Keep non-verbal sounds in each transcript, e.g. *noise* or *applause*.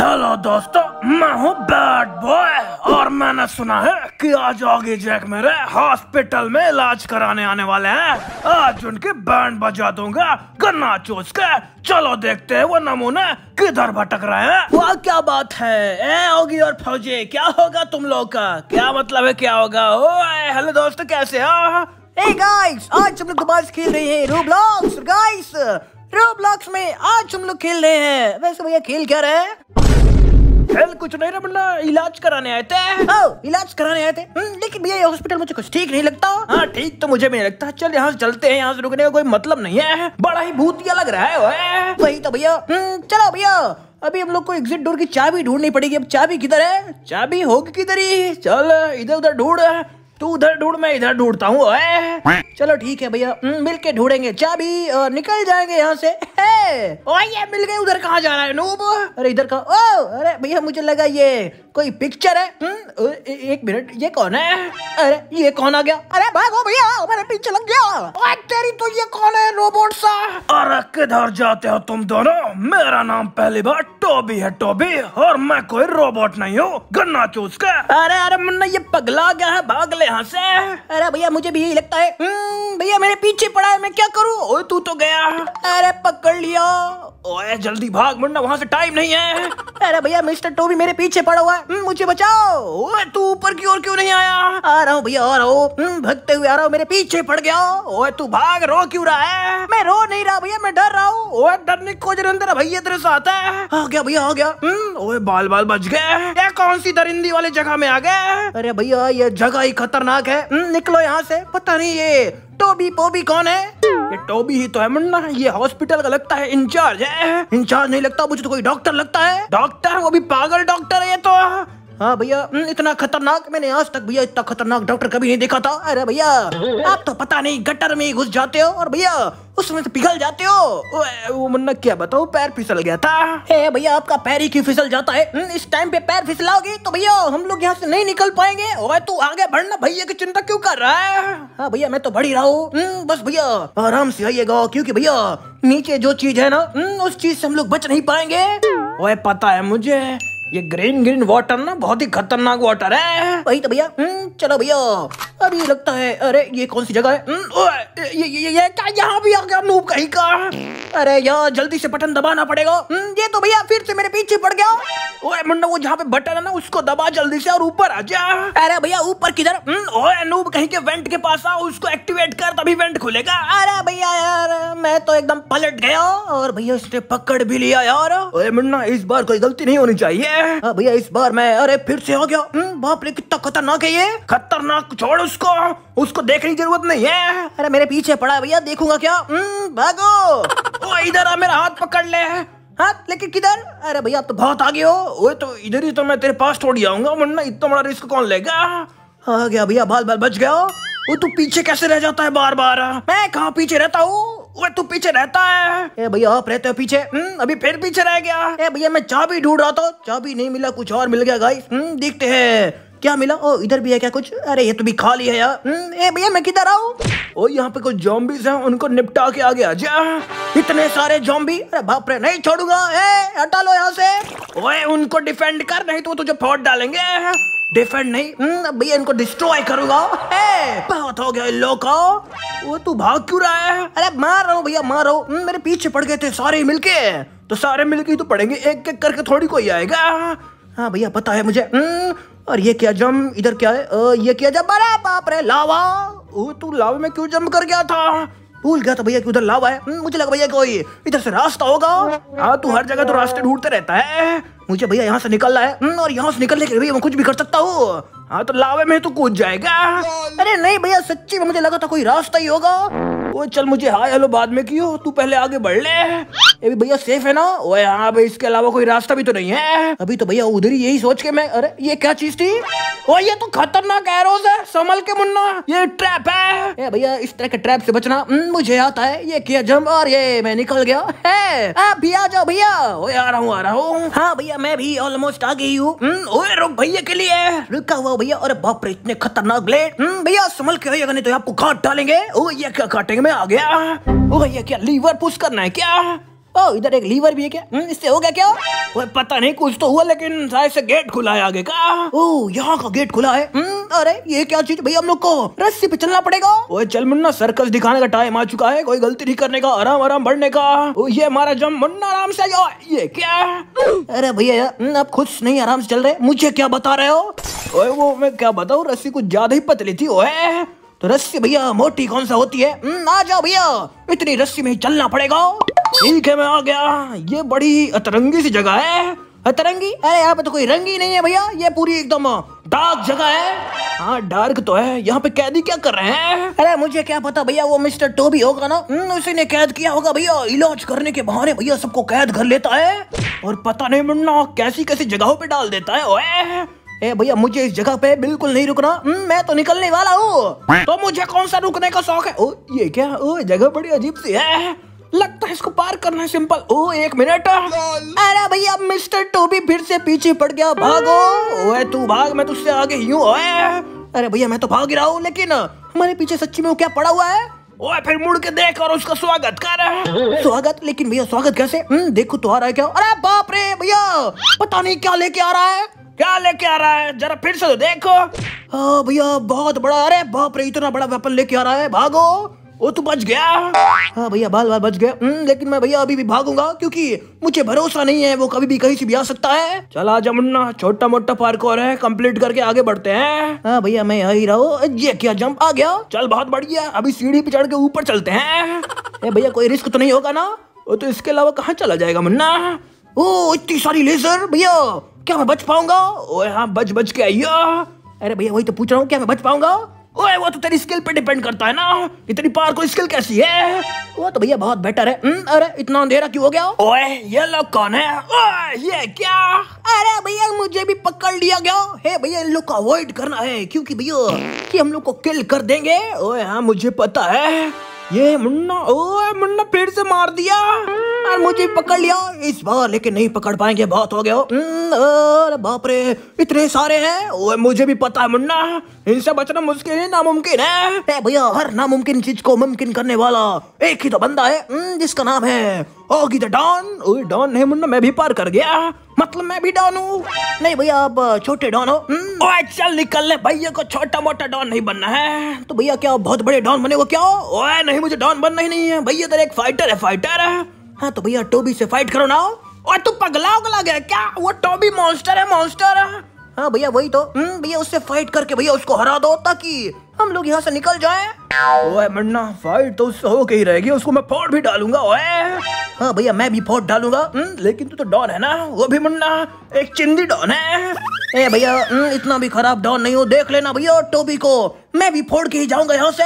Hello दोस्तों मैं हूँ बैड बॉय और मैंने सुना है कि आज आगे जैक मेरे हॉस्पिटल में इलाज कराने आने वाले हैं आज उनकी बैंड बजा दूंगा गन्ना चूस के चलो देखते हैं वो नमूने किधर भटक रहे हैं वाह क्या बात है ए होगी और फौजी क्या होगा तुम लोग का क्या मतलब है क्या होगा ओ हेलो दोस्त कैसे हो आज हम लोग दोबारा खेल रहे हैं गाइस में आज हम लोग खेल रहे हैं वैसे भैया खेल क्या रहे हेल्थ कुछ नहीं रहा बंदा इलाज कराने आए थे इलाज कराने आए थे हम्म, लेकिन भैया ये हॉस्पिटल मुझे कुछ ठीक नहीं लगता हाँ ठीक तो मुझे भी नहीं लगता चल यहाँ चलते हैं यहाँ से रुकने का कोई मतलब नहीं है बड़ा ही भूतिया लग रहा है वही तो भैया हम्म, चलो भैया अभी हम लोग को एग्जिट डोर की चाबी ढूंढनी पड़ेगी अब चाबी किधर है चाबी होगी किधर ही चल इधर उधर ढूंढ तू उधर ढूंढ मैं इधर ढूंढता हूँ चलो ठीक है भैया मिल के ढूंढेंगे चाबी और निकल जाएंगे यहाँ से ये मिल गए उधर कहाँ जा रहा है नूब अरे इधर कहा ओ अरे भैया मुझे लगा ये कोई पिक्चर है हुँ? एक मिनट ये कौन है अरे ये कौन आ गया अरे भागो भैया पीछे लग गया ओए तेरी तो ये कौन है रोबोट सा अरे किधर जाते हो तुम दोनों मेरा नाम पहली बार टोबी है टोबी और मैं कोई रोबोट नहीं हूँ गन्ना चूस के अरे अरे मुन्ना ये पगला गया है भाग ले यहाँ से अरे भैया मुझे भी यही लगता है हम्म, भैया मेरे पीछे पड़ा है मैं क्या करूँ तू तो गया अरे पकड़ लिया ओए जल्दी भाग मुन्ना वहाँ से टाइम नहीं है अरे भैया मिस्टर टोबी मेरे पीछे पड़ा हुआ है हम्म, मुझे बचाओ ओए तू ऊपर की ओर क्यों नहीं आया आ रहा हूँ भैया आ रहा हूँ हम्म, भगते हुए आ रहा हूँ मेरे पीछे पड़ गया ओए तू भाग रो क्यों रहा है मैं रो नहीं रहा भैया मैं डर रहा हूँ ओए डरने को जरंदर भैया तेरे साथ है आ गया भैया आ गया हम्म, ओए बाल बाल बच गए ये कौन सी दरिंदी वाली जगह में आ गए अरे भैया ये जगह ही खतरनाक है निकलो यहाँ से पता नहीं ये टोबी पोबी कौन है ये टॉबी ही तो है मुन्ना ये हॉस्पिटल का लगता है इंचार्ज है इंचार्ज नहीं लगता मुझे तो कोई डॉक्टर लगता है डॉक्टर वो भी पागल डॉक्टर है ये तो हाँ भैया हम्म, इतना खतरनाक मैंने आज तक भैया इतना खतरनाक डॉक्टर कभी नहीं देखा था अरे भैया आप तो पता नहीं गटर में घुस जाते हो और भैया उसमें समय तो पिघल जाते हो वो मुन्ना क्या बताओ पैर फिसल गया था ए भैया आपका पैर ही क्यों फिसल जाता है हम्म, इस टाइम पे पैर फिसलाओगे तो भैया हम लोग यहाँ से नहीं निकल पाएंगे और तू आगे बढ़ना भैया की चिंता क्यों कर रहा है हाँ भैया मैं तो बढ़ ही रहा हूँ हम्म, बस भैया आराम से आइएगा क्योंकि भैया नीचे जो चीज है ना हम्म, उस चीज से हम लोग बच नहीं पाएंगे ओए पता है मुझे ये ग्रीन ग्रीन वाटर ना बहुत ही खतरनाक वाटर है वही तो भैया हम्म, चलो भैया अभी लगता है अरे ये कौन सी जगह है हम्म, ये ये ये क्या यहाँ भी आ गया नूब कहीं का अरे यार जल्दी से बटन दबाना पड़ेगा हम्म, ये तो भैया फिर से मेरे पीछे पड़ गया ओए मुन्ना वो जहाँ पे बटन है ना उसको दबा जल्दी से और ऊपर आ जा अरे भैया ऊपर किधर ओए नूब कहीं के वेंट के पास आ उसको एक्टिवेट कर तभी वेंट खुलेगा अरे भैया यार मैं तो एकदम पलट गया और भैया उसने पकड़ भी लिया यार ओए मुन्ना इस बार कोई गलती नहीं होनी चाहिए भैया इस बार मैं अरे फिर से हो गया हम्म, बाप रे कितना खतरनाक है ये खतरनाक छोड़ उसको उसको देखने की जरूरत नहीं है अरे मेरे पीछे पड़ा है भैया देखूंगा क्या हम्म, भागो *laughs* ओ इधर आ मेरा हाथ पकड़ ले हाथ लेकिन किधर अरे भैया तो बहुत आगे हो ओए तो इधर ही तो मैं तेरे पास छोड़ आऊंगा वरना इतना बड़ा रिस्क कौन लेगा आ गया भैया बाल बाल बच गया वो तू तो पीछे कैसे रह जाता है बार बार मैं कहा पीछे रहता हूँ तू पीछे रहता है ए भैया आप रहते हो पीछे हम्म अभी फिर पीछे रह गया ए भैया मैं चाबी ढूंढ रहा था चाबी नहीं मिला कुछ और मिल गया गाइस हम्म देखते हैं क्या मिला ओ इधर भी है क्या कुछ अरे ये तो भी खाली है यार हम्म, ए भैया मैं किधर आऊ ओ यहाँ पे कुछ जॉम्बीज हैं उनको निपटा के आ आ जा इतने सारे जॉम्बी अरे बाप रे नहीं छोड़ूगा हटा लो यहाँ से ओए उनको डिफेंड कर नहीं तो तुझे फोड़ डालेंगे डिफेंड नहीं हम्म, भैया इनको डिस्ट्रॉय करूंगा बहुत हो गया इन लोग का वो तू तो भाग क्यों रहा है अरे मार रहा हूँ भैया मार रहा हूँ हम्म, मेरे पीछे पड़ गए थे सारे मिलके तो सारे मिलके ही तो पड़ेंगे एक एक करके थोड़ी कोई आएगा हाँ भैया पता है मुझे हम्म, और ये क्या जम इधर क्या है ये क्या जम बड़ा बाप रे लावा तू तो लावा में क्यों जम कर गया था भूल गया तो भैया कि उधर लाभ है हम्म, मुझे लगा भैया कोई इधर से रास्ता होगा हाँ तू हर जगह तो रास्ते ढूंढते रहता है मुझे भैया यहाँ से निकलना है हम्म, और यहाँ से निकलने के लिए भैया मैं कुछ भी कर सकता हूँ हाँ तो लावे में तो कूद जाएगा अरे नहीं भैया सच्ची में मुझे लगा था कोई रास्ता ही होगा वो चल मुझे हाय हेलो बाद में क्यों तू पहले आगे बढ़ ले अभी भैया सेफ है ना वो यहाँ पे इसके अलावा कोई रास्ता भी तो नहीं है अभी तो भैया उधर ही यही सोच के मैं अरे ये क्या चीज थी वो ये तो खतरनाक एरोज है संभल के मुन्ना ये ट्रैप है भैया इस तरह के ट्रैप से बचना हम्म, मुझे आता है ये किया जम और ये मैं निकल गया है आप भी आ जाओ भैया आ रहा हूँ आ रहा हूँ हाँ भैया मैं भी ऑलमोस्ट आ गई हूँ हम्म, रुक भैया के लिए रुका हुआ भैया अरे बाप रे इतने खतरनाक ब्लेड हम्म, भैया संभल के नहीं तो आपको काट डालेंगे ओ ये क्या काटेंगे भाई मैं आ गया ओ ये क्या लीवर पुश करना है क्या ओ इधर एक लीवर भी है क्या हम्म, इससे हो गया क्या वो पता नहीं कुछ तो हुआ लेकिन शायद से गेट खुला है आगे का ओ यहाँ का गेट खुला है हम्म, अरे ये क्या चीज भाई हम लोग को रस्सी पे चलना पड़ेगा वो चल मुन्ना सर्कस दिखाने का टाइम आ चुका है कोई गलती नहीं करने का आराम आराम बढ़ने का ओ ये हमारा जम मुन्ना आराम से ये क्या अरे भैया हम्म, आप खुद नहीं आराम से चल रहे मुझे क्या बता रहे हो ओए वो मैं क्या बताऊँ रस्सी कुछ ज्यादा ही पतली थी ओए तो रस्सी भैया मोटी कौन सा होती है हम्म, आ जाओ भैया इतनी रस्सी में ही चलना पड़ेगा ठीक है मैं आ गया ये बड़ी अतरंगी सी जगह है अतरंगी अरे यहाँ पे तो कोई रंग ही नहीं है भैया ये पूरी एकदम डार्क जगह है हाँ डार्क तो है यहाँ पे कैदी क्या कर रहे हैं अरे मुझे क्या पता भैया वो मिस्टर टोबी होगा ना हम्म, उसी ने कैद किया होगा भैया इलाज करने के बहाने भैया सबको कैद कर लेता है और पता नहीं मुन्ना कैसी कैसी जगहों पे डाल देता है ओए ए भैया मुझे इस जगह पे बिल्कुल नहीं रुकना हम्म, मैं तो निकलने वाला हूँ तो मुझे कौन सा रुकने का शौक है ओ ये क्या ओ जगह बड़ी अजीब सी है लगता है इसको पार करना है सिंपल ओ एक मिनट अरे भैया मिस्टर टोबी फिर से पीछे पड़ गया भागो ओए तू भाग मैं तुझसे आगे ही हूँ अरे भैया मैं तो भाग रहा हूँ लेकिन हमारे पीछे सच्ची में वो क्या पड़ा हुआ है ओए फिर मुड़ के देख और उसका स्वागत कर स्वागत लेकिन भैया स्वागत कैसे हम्म, देखो तो आ रहा है क्या अरे बाप रे भैया पता नहीं क्या लेके आ रहा है क्या लेके आ रहा है जरा फिर से तो देखो हाँ भैया बहुत बड़ा अरे बाप रे इतना बड़ा वेपन लेके आ रहा है भागो वो तो बच गया हाँ भैया बाल बाल बच गया हम्म, लेकिन मैं भैया अभी भी भागूंगा क्योंकि मुझे भरोसा नहीं है वो कभी भी कहीं से भी आ सकता है चला जमुना छोटा मोटा पार्क और है कंप्लीट करके आगे बढ़ते हैं हाँ भैया मैं यही रहो ये क्या जंप आ गया चल बहुत बढ़िया अभी सीढ़ी पे चढ़ के ऊपर चलते हैं भैया कोई रिस्क तो नहीं होगा ना वो तो इसके अलावा कहाँ चला जाएगा मुन्ना ओ इतनी सारी लेजर भैया क्या मैं बच पाऊंगा ओए हाँ बच बच के आइया अरे भैया वही तो पूछ रहा हूँ क्या मैं बच पाऊंगा ओए वो तो तेरी स्किल पे डिपेंड करता है ना इतनी पार को स्किल कैसी है वो तो भैया बहुत बेटर है न, हम्म, अरे इतना अंधेरा क्यों हो गया ओए ये लोग कौन है ओए ये क्या अरे भैया मुझे भी पकड़ लिया गया हे भैया इन लोग को अवॉइड करना है क्योंकि भैया कि हम लोग को किल कर देंगे ओए हाँ मुझे पता है ये मुन्ना ओ मुन्ना पेड़ से मार दिया और मुझे पकड़ लिया इस बार लेकिन नहीं पकड़ पाएंगे बहुत हो गया अरे हम्म, बाप रे इतने सारे हैं ओए मुझे भी पता है मुन्ना इनसे बचना मुश्किल है नामुमकिन है भैया हर नामुमकिन चीज को मुमकिन करने वाला एक ही तो बंदा है हम्म, जिसका नाम है ओगी द डॉन ओ डॉन नहीं मुन्ना मैं भी पार कर गया मतलब मैं भी डॉन हूँ नहीं भैया आप छोटे डॉन हो हम्म। ओए चल निकल ले भैया को छोटा मोटा डॉन नहीं बनना है तो भैया क्या बहुत बड़े डॉन बने वो क्या हो ओए नहीं मुझे डॉन बनना ही नहीं है भैया तेरे एक फाइटर है फाइटर है हाँ तो भैया टोबी से फाइट करो ना और तू पगला उगला गया क्या वो टोबी मॉन्स्टर है मॉन्स्टर है हाँ भैया वही तो हम्म, भैया उससे फाइट करके भैया उसको हरा दो ताकि हम लोग यहाँ से निकल जाए ओए मन्ना फाइट तो सो के ही रहेगी उसको मैं फोड़ भी डालूंगा ओए हाँ भैया मैं भी फोड़ डालूंगा हम्म, लेकिन तू तो डॉन है ना वो भी मुन्ना एक चिंदी डॉन है ए भैया हम्म, इतना भी खराब डॉन नहीं हो देख लेना भैया टोबी को मैं भी फोड़ के ही जाऊंगा यहाँ से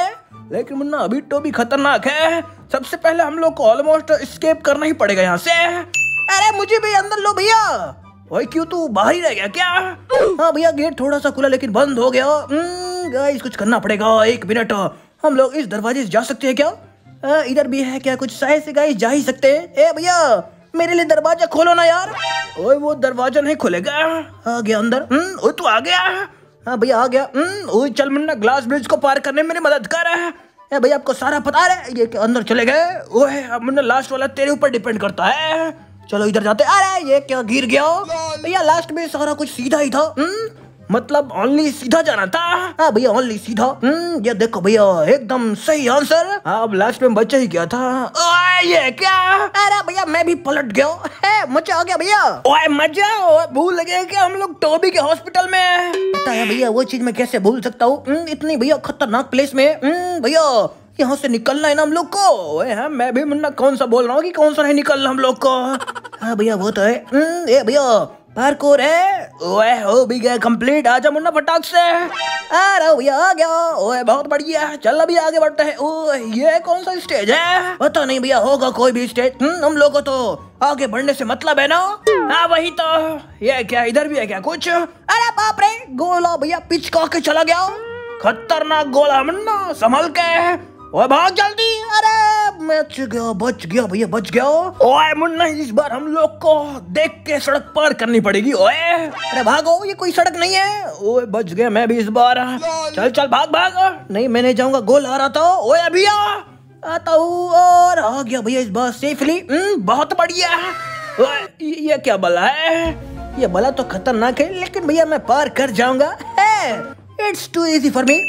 लेकिन मुन्ना अभी टोबी खतरनाक है सबसे पहले हम लोग को ऑलमोस्ट स्केप करना ही पड़ेगा यहाँ से अरे मुझे भी अंदर लो भैया ओए क्यों तू बाहर ही रह गया क्या हाँ भैया गेट थोड़ा सा खुला लेकिन बंद हो गया हम्म, गाइस कुछ करना पड़ेगा एक मिनट हम लोग इस दरवाजे से जा सकते हैं क्या इधर भी है क्या कुछ साइज से गाइस जा ही सकते हैं ए भैया मेरे लिए दरवाजा खोलो ना यार ओए वो दरवाजा नहीं खुलेगा आ गया अंदर हम्म, ओ तू आ गया हाँ भैया आ गया हम्म, ओ चल मुन्ना ग्लास ब्रिज को पार करने में मेरी मदद कर ए भैया आपको सारा पता रहे ये अंदर चले गए ओए अब मुन्ना लास्ट वाला तेरे ऊपर डिपेंड करता है चलो इधर जाते अरे ये क्या गिर गया भैया लास्ट में सारा कुछ सीधा ही था हम्म, मतलब ओनली सीधा जाना था हाँ भैया ओनली सीधा हम्म ये देखो भैया एकदम सही आंसर अब लास्ट में बचा ही क्या था ओए ये क्या अरे भैया मैं भी पलट गया मजा आ गया भैया ओए मजा भूल गए कि हम लोग टोबी के हॉस्पिटल में पता है भैया वो चीज मैं कैसे भूल सकता हूँ हम्म, इतनी भैया खतरनाक प्लेस में हम्म, भैया यहाँ से निकलना है ना हम लोग को है हाँ, मैं भी मुन्ना कौन सा बोल रहा हूँ कि कौन सा नहीं निकलना हम लोग को हाँ भैया वो तो है हम्म, भैया पार्कोर है ओए हो भी गया कंप्लीट आजा मुन्ना फटाक से आ रहा भैया आ गया ओए बहुत बढ़िया चल अभी आगे बढ़ते हैं ओए ये कौन सा स्टेज है पता नहीं भैया होगा कोई भी स्टेज हम्म, हम लोगों तो आगे बढ़ने से मतलब है ना हाँ वही तो ये क्या इधर भी है क्या कुछ अरे बाप रे गोला भैया पिचका के चला गया खतरनाक गोला मुन्ना संभल के ओए भाग जल्दी अरे बच गया बच गया भैया बच गया ओए मुन्ना इस बार हम लोग को देख के सड़क पार करनी पड़ेगी ओए अरे भागो ये कोई सड़क नहीं है ओए बच गया मैं भी इस बार चल चल भाग भाग नहीं मैंने जाऊंगा गोल आ रहा था ओए भैया आता हूँ और आ गया भैया इस बार सेफली हम्म, बहुत बढ़िया ये क्या बला है ये बला तो खतरनाक है लेकिन भैया मैं पार कर जाऊंगा it's too easy for me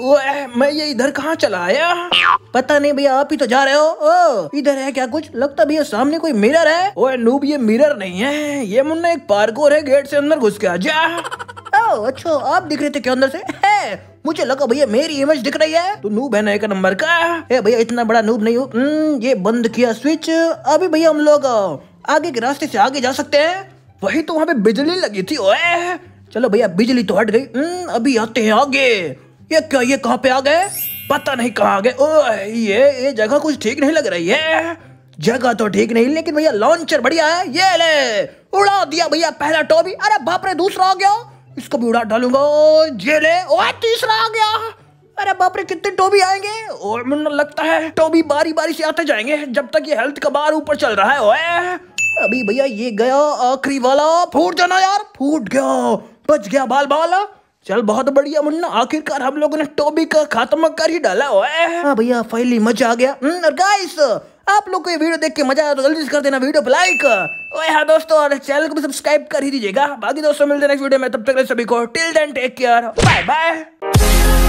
मैं ये इधर कहाँ चला आया पता नहीं भैया आप ही तो जा रहे हो ओ, इधर है क्या कुछ लगता भैया सामने कोई मिरर है ओए नूब ये मिरर नहीं है ये मुन्ना एक पार्कोर है गेट से अंदर घुस के आ जा ओ, अच्छा आप दिख रहे थे क्या अंदर से है मुझे लगा भैया मेरी इमेज दिख रही है तो नूब है ना एक नंबर का ए भैया इतना बड़ा नूब नहीं हूँ हम्म, ये बंद किया स्विच अभी भैया हम लोग आगे के रास्ते से आगे जा सकते हैं वही तो वहाँ पे बिजली लगी थी ओए चलो भैया बिजली तो हट गई हम्म, अभी आते हैं आगे ये क्या ये कहाँ पे आ गए पता नहीं कहाँ आ गए ओ ये ये जगह कुछ ठीक नहीं लग रही है जगह तो ठीक नहीं लेकिन भैया लॉन्चर बढ़िया है ये ले उड़ा दिया भैया पहला टॉबी अरे बाप रे दूसरा आ गया इसको भी उड़ा डालूंगा ये ले ओ तीसरा आ गया अरे बाप रे कितने टोबी आएंगे और मुन्ना लगता है टोबी बारी बारी से आते जाएंगे जब तक ये हेल्थ का बार ऊपर चल रहा है ओए अभी भैया ये गया आखिरी वाला फूट जाना यार फूट गया बच गया बाल बाल चल बहुत बढ़िया मुन्ना आखिरकार हम लोगों ने टोबी का खात्मा कर ही डाला हुआ है हाँ भैया फाइनली मजा आ गया हम्म, और गाइस आप लोग को ये वीडियो देख के मजा आया तो जल्दी से कर देना वीडियो पर लाइक ओए हाँ दोस्तों और चैनल को भी सब्सक्राइब कर ही दीजिएगा बाकी दोस्तों मिलते हैं नेक्स्ट वीडियो में तब तक सभी को till then take care bye bye